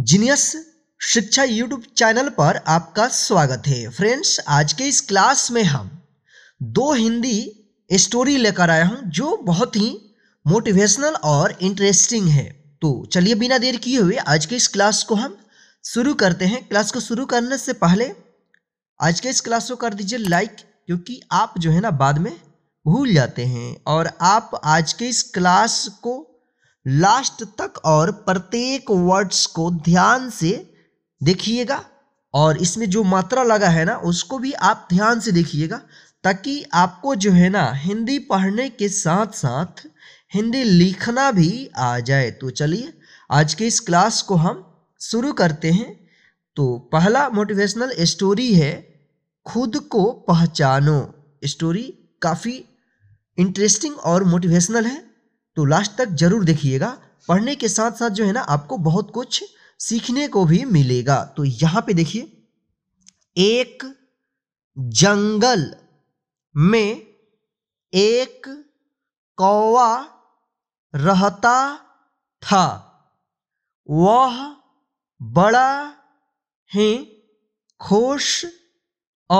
genius शिक्षा YouTube channel पर आपका स्वागत है फ्रेंड्स आज के इस क्लास में हम दो हिंदी स्टोरी लेकर आया हूं जो बहुत ही मोटिवेशनल और इंटरेस्टिंग है तो चलिए बिना देर किए हुए आज के इस क्लास को हम शुरू करते हैं क्लास को शुरू करने से पहले आज के इस क्लास को कर दीजिए लाइक क्योंकि आप जो है ना बाद में भूल जाते हैं और आप आज के इस क्लास को लास्ट तक और प्रत्येक वर्ड्स को ध्यान से देखिएगा और इसमें जो मात्रा लगा है ना उसको भी आप ध्यान से देखिएगा ताकि आपको जो है ना हिंदी पढ़ने के साथ साथ हिंदी लिखना भी आ जाए तो चलिए आज के इस क्लास को हम शुरू करते हैं तो पहला मोटिवेशनल स्टोरी है खुद को पहचानो स्टोरी काफ़ी इंटरेस्टिंग और मोटिवेशनल है तो लास्ट तक जरूर देखिएगा पढ़ने के साथ साथ जो है ना आपको बहुत कुछ सीखने को भी मिलेगा तो यहां पे देखिए एक जंगल में एक कौवा रहता था वह बड़ा ही खुश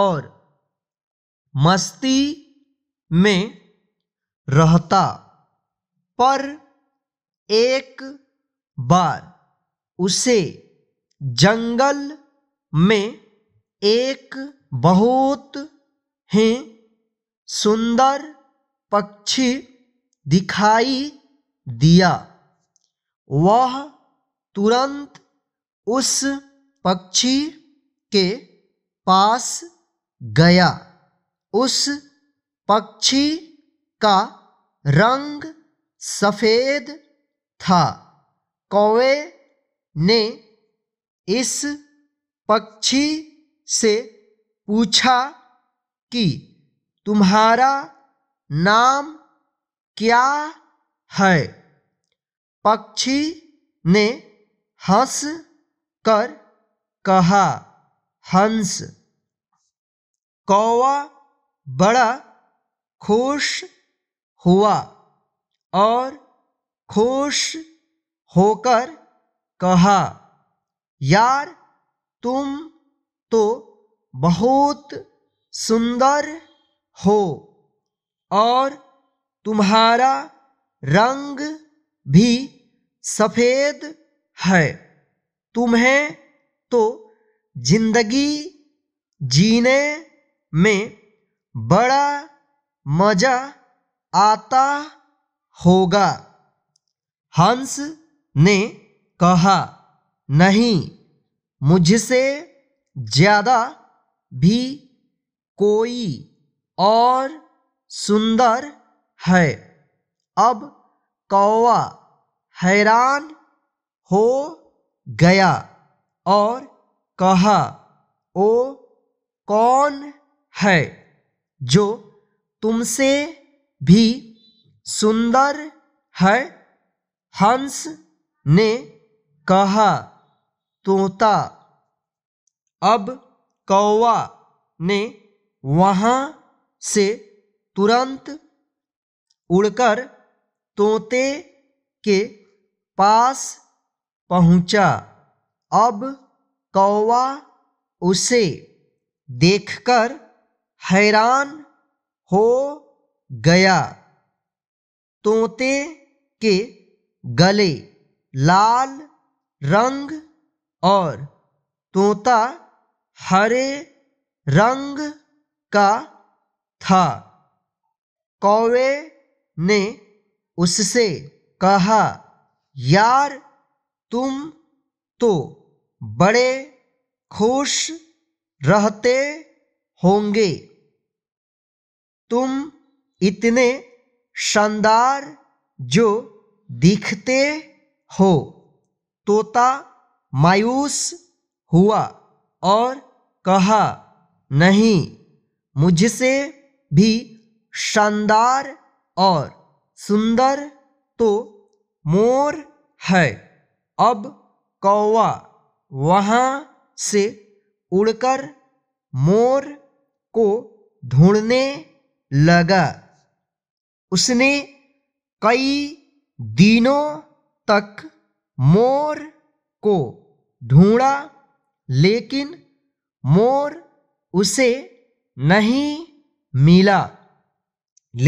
और मस्ती में रहता पर एक बार उसे जंगल में एक बहुत ही सुंदर पक्षी दिखाई दिया वह तुरंत उस पक्षी के पास गया उस पक्षी का रंग सफ़ेद था कौवे ने इस पक्षी से पूछा कि तुम्हारा नाम क्या है पक्षी ने हंस कर कहा हंस कौवा बड़ा खुश हुआ और खुश होकर कहा यार तुम तो बहुत सुंदर हो और तुम्हारा रंग भी सफ़ेद है तुम्हें तो जिंदगी जीने में बड़ा मज़ा आता होगा हंस ने कहा नहीं मुझसे ज़्यादा भी कोई और सुंदर है अब कौवा हैरान हो गया और कहा ओ कौन है जो तुमसे भी सुंदर है हंस ने कहा तोता अब कौवा ने वहाँ से तुरंत उड़कर तोते के पास पहुँचा अब कौवा उसे देखकर हैरान हो गया तोते के गले लाल रंग और तोता हरे रंग का था कौवे ने उससे कहा यार तुम तो बड़े खुश रहते होंगे तुम इतने शानदार जो दिखते हो तोता मायूस हुआ और कहा नहीं मुझसे भी शानदार और सुंदर तो मोर है अब कौवा वहाँ से उड़कर मोर को ढूंढने लगा उसने कई दिनों तक मोर को ढूंढा लेकिन मोर उसे नहीं मिला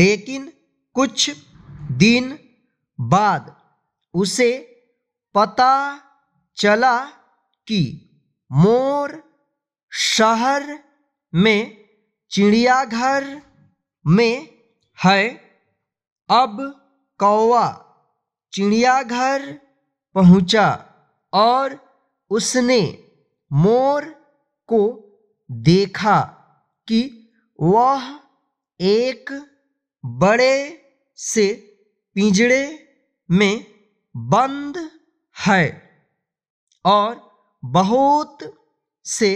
लेकिन कुछ दिन बाद उसे पता चला कि मोर शहर में चिड़ियाघर में है अब कौवा चिड़ियाघर पहुंचा और उसने मोर को देखा कि वह एक बड़े से पिंजड़े में बंद है और बहुत से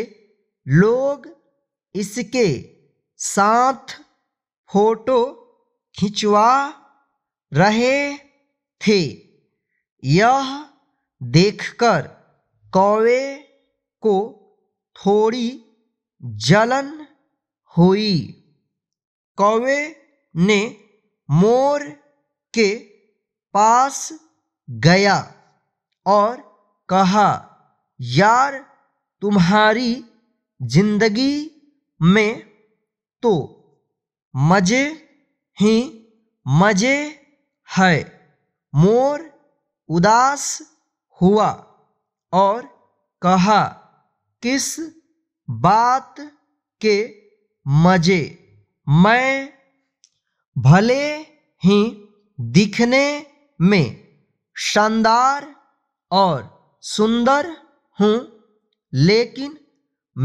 लोग इसके साथ फोटो खिंचवा रहे थे यह देखकर कौवे को थोड़ी जलन हुई कौवे ने मोर के पास गया और कहा यार तुम्हारी जिंदगी में तो मज़े ही मज़े है मोर उदास हुआ और कहा किस बात के मजे मैं भले ही दिखने में शानदार और सुंदर हूँ लेकिन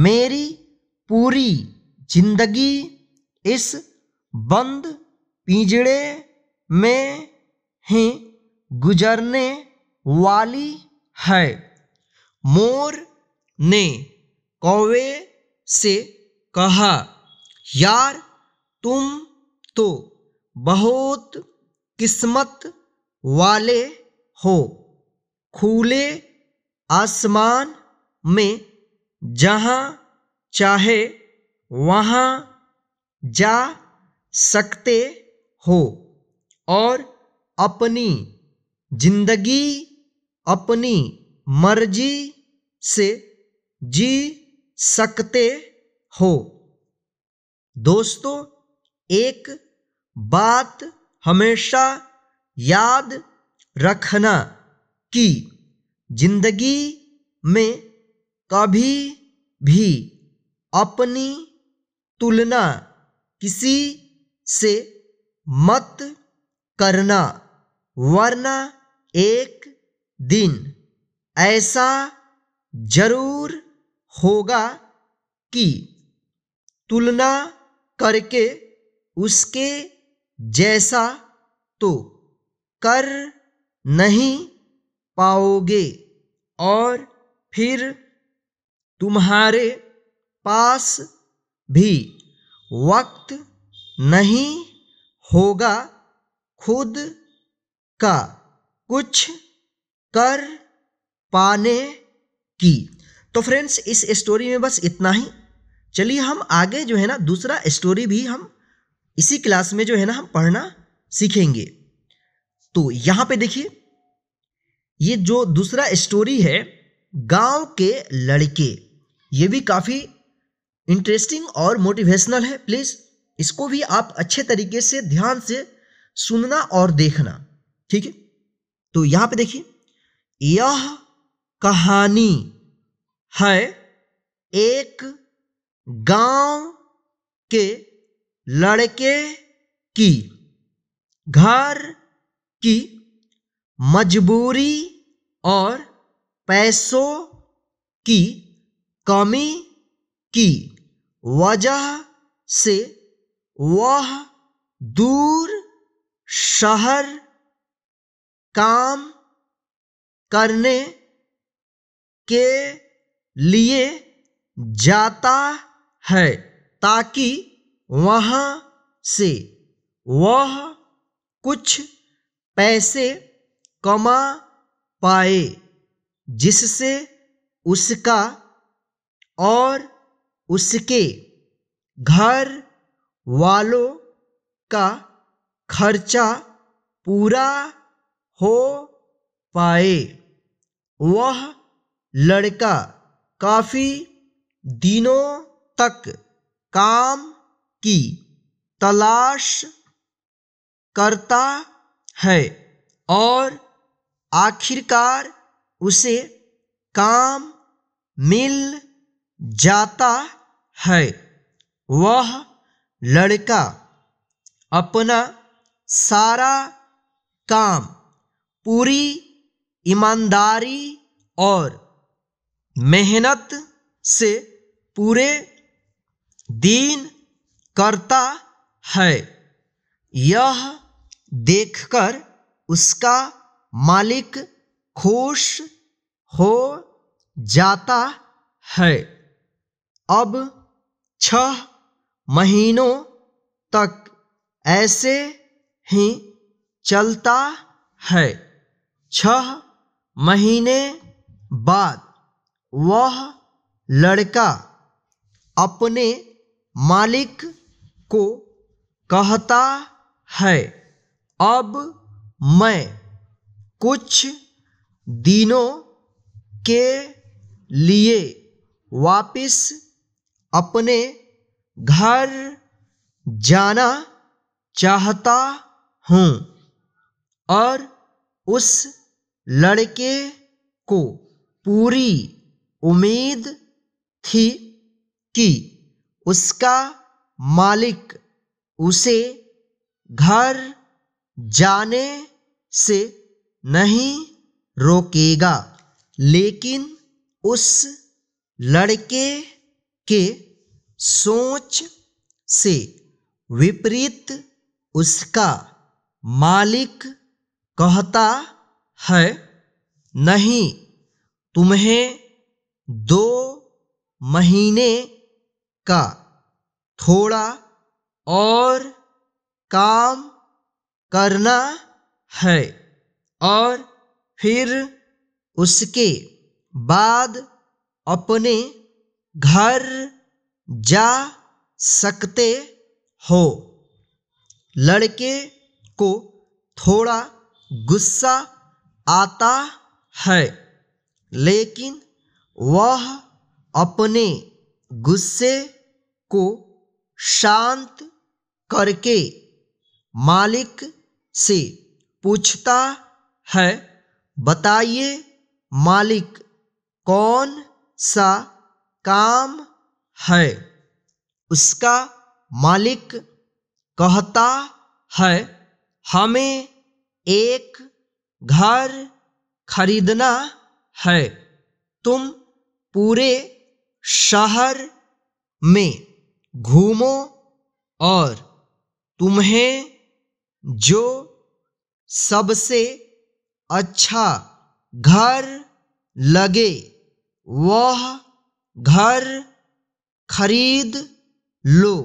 मेरी पूरी जिंदगी इस बंद पिंजड़े में ही गुजरने वाली है मोर ने कौवे से कहा यार तुम तो बहुत किस्मत वाले हो खुले आसमान में जहाँ चाहे वहाँ जा सकते हो और अपनी जिंदगी अपनी मर्जी से जी सकते हो दोस्तों एक बात हमेशा याद रखना कि जिंदगी में कभी भी अपनी तुलना किसी से मत करना वरना एक दिन ऐसा जरूर होगा कि तुलना करके उसके जैसा तो कर नहीं पाओगे और फिर तुम्हारे पास भी वक्त नहीं होगा खुद का कुछ कर पाने की तो फ्रेंड्स इस स्टोरी में बस इतना ही चलिए हम आगे जो है ना दूसरा स्टोरी भी हम इसी क्लास में जो है ना हम पढ़ना सीखेंगे तो यहाँ पे देखिए ये जो दूसरा स्टोरी है गांव के लड़के ये भी काफ़ी इंटरेस्टिंग और मोटिवेशनल है प्लीज़ इसको भी आप अच्छे तरीके से ध्यान से सुनना और देखना ठीक है तो यहां पे देखिए यह कहानी है एक गांव के लड़के की घर की मजबूरी और पैसों की कमी की वजह से वह दूर शहर काम करने के लिए जाता है ताकि वहाँ से वह कुछ पैसे कमा पाए जिससे उसका और उसके घर वालों का खर्चा पूरा हो पाए वह लड़का काफ़ी दिनों तक काम की तलाश करता है और आखिरकार उसे काम मिल जाता है वह लड़का अपना सारा काम पूरी ईमानदारी और मेहनत से पूरे दिन करता है यह देखकर उसका मालिक खुश हो जाता है अब छह महीनों तक ऐसे ही चलता है छह महीने बाद वह लड़का अपने मालिक को कहता है अब मैं कुछ दिनों के लिए वापस अपने घर जाना चाहता हूँ और उस लड़के को पूरी उम्मीद थी कि उसका मालिक उसे घर जाने से नहीं रोकेगा लेकिन उस लड़के के सोच से विपरीत उसका मालिक कहता है नहीं तुम्हें दो महीने का थोड़ा और काम करना है और फिर उसके बाद अपने घर जा सकते हो लड़के को थोड़ा गुस्सा आता है लेकिन वह अपने गुस्से को शांत करके मालिक से पूछता है बताइए मालिक कौन सा काम है उसका मालिक कहता है हमें एक घर खरीदना है तुम पूरे शहर में घूमो और तुम्हें जो सबसे अच्छा घर लगे वह घर खरीद लो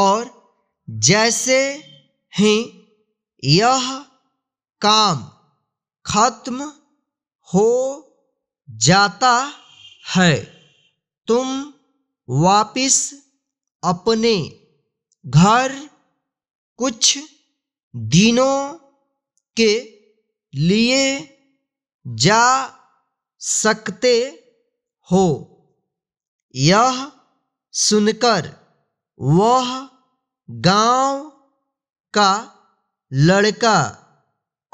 और जैसे ही यह काम खत्म हो जाता है तुम वापिस अपने घर कुछ दिनों के लिए जा सकते हो यह सुनकर वह गांव का लड़का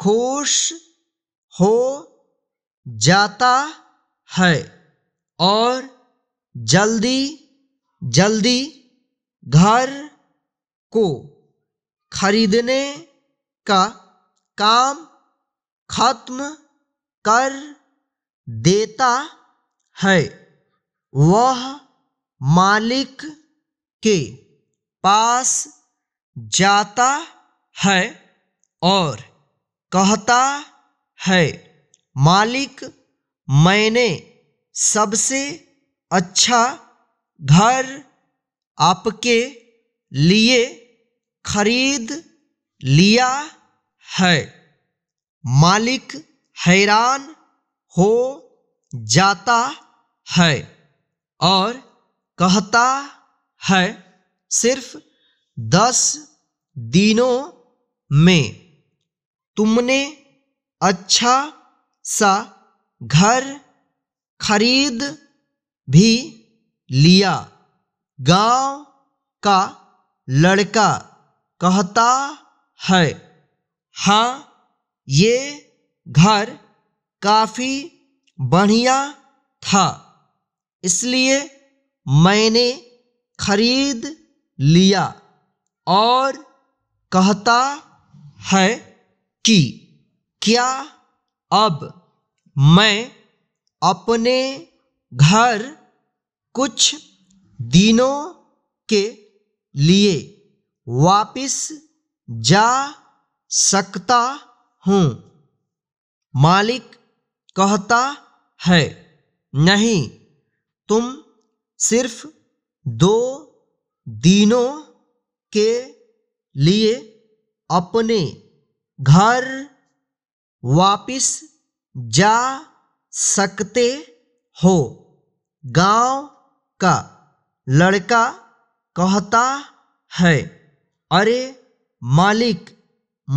खुश हो जाता है और जल्दी जल्दी घर को खरीदने का काम खत्म कर देता है वह मालिक के पास जाता है और कहता है मालिक मैंने सबसे अच्छा घर आपके लिए खरीद लिया है मालिक हैरान हो जाता है और कहता है सिर्फ दस दिनों में तुमने अच्छा सा घर खरीद भी लिया गांव का लड़का कहता है हाँ ये घर काफ़ी बढ़िया था इसलिए मैंने खरीद लिया और कहता है कि क्या अब मैं अपने घर कुछ दिनों के लिए वापस जा सकता हूँ मालिक कहता है नहीं तुम सिर्फ दो दिनों के लिए अपने घर वापिस जा सकते हो गांव का लड़का कहता है अरे मालिक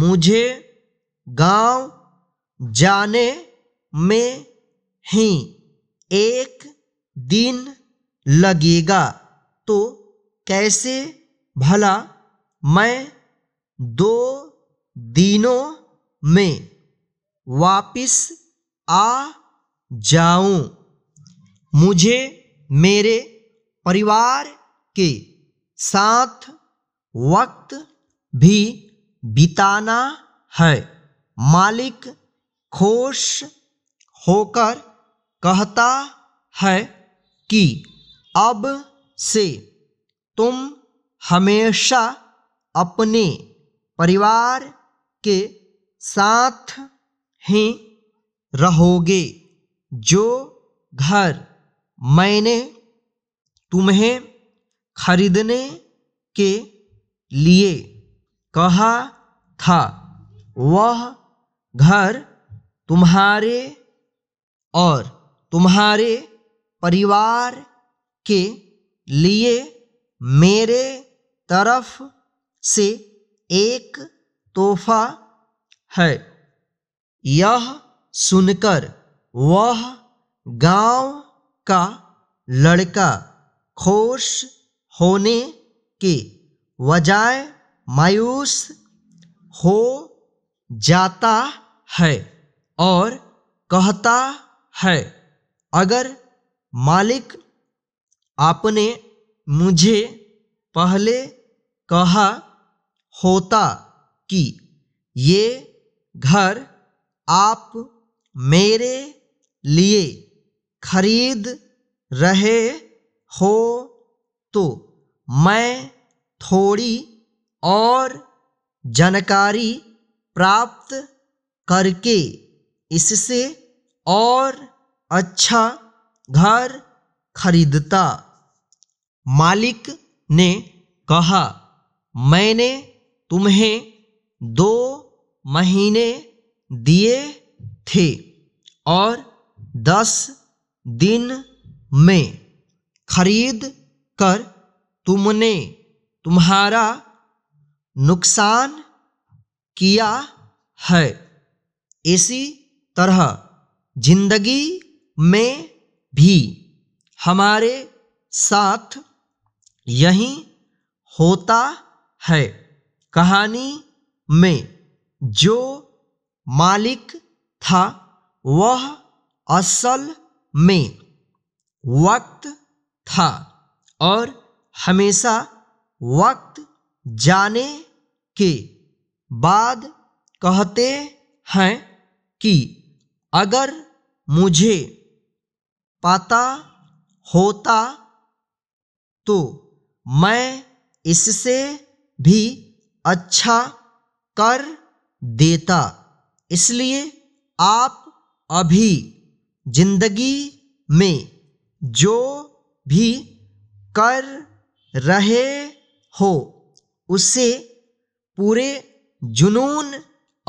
मुझे गांव जाने में ही एक दिन लगेगा तो कैसे भला मैं दो दिनों में वापस आ जाऊं मुझे मेरे परिवार के साथ वक्त भी बिताना है मालिक खुश होकर कहता है कि अब से तुम हमेशा अपने परिवार के साथ ही रहोगे जो घर मैंने तुम्हें खरीदने के लिए कहा था वह घर तुम्हारे और तुम्हारे परिवार के लिए मेरे तरफ से एक तोहफा है यह सुनकर वह गांव का लड़का खुश होने के बजाय मायूस हो जाता है और कहता है अगर मालिक आपने मुझे पहले कहा होता कि ये घर आप मेरे लिए खरीद रहे हो तो मैं थोड़ी और जानकारी प्राप्त करके इससे और अच्छा घर खरीदता मालिक ने कहा मैंने तुम्हें दो महीने दिए थे और दस दिन में खरीद कर तुमने तुम्हारा नुकसान किया है इसी तरह जिंदगी में भी हमारे साथ यही होता है कहानी में जो मालिक था वह असल में वक्त था और हमेशा वक्त जाने के बाद कहते हैं कि अगर मुझे पता होता तो मैं इससे भी अच्छा कर देता इसलिए आप अभी जिंदगी में जो भी कर रहे हो उसे पूरे जुनून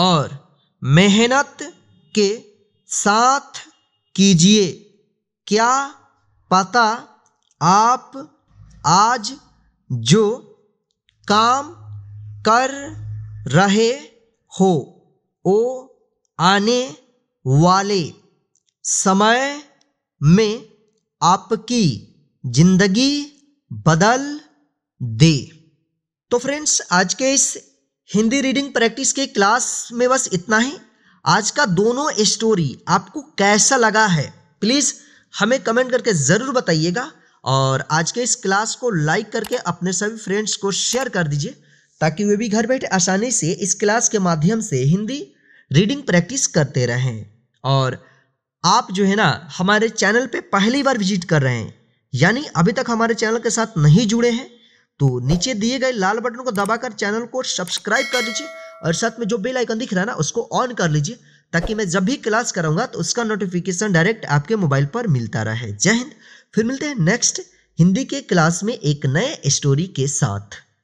और मेहनत के साथ कीजिए क्या पता आप आज जो काम कर रहे हो ओ आने वाले समय में आपकी जिंदगी बदल दे तो फ्रेंड्स आज के इस हिंदी रीडिंग प्रैक्टिस के क्लास में बस इतना ही आज का दोनों स्टोरी आपको कैसा लगा है प्लीज़ हमें कमेंट करके ज़रूर बताइएगा और आज के इस क्लास को लाइक करके अपने सभी फ्रेंड्स को शेयर कर दीजिए ताकि वे भी घर बैठे आसानी से इस क्लास के माध्यम से हिंदी रीडिंग प्रैक्टिस करते रहें और आप जो है ना हमारे चैनल पे पहली बार विजिट कर रहे हैं यानी अभी तक हमारे चैनल के साथ नहीं जुड़े हैं तो नीचे दिए गए लाल बटन को दबाकर चैनल को सब्सक्राइब कर लीजिए और साथ में जो बेल आइकन दिख रहा है ना उसको ऑन कर लीजिए ताकि मैं जब भी क्लास कराऊंगा तो उसका नोटिफिकेशन डायरेक्ट आपके मोबाइल पर मिलता रहे जय हिंद फिर मिलते हैं नेक्स्ट हिंदी के क्लास में एक नए स्टोरी के साथ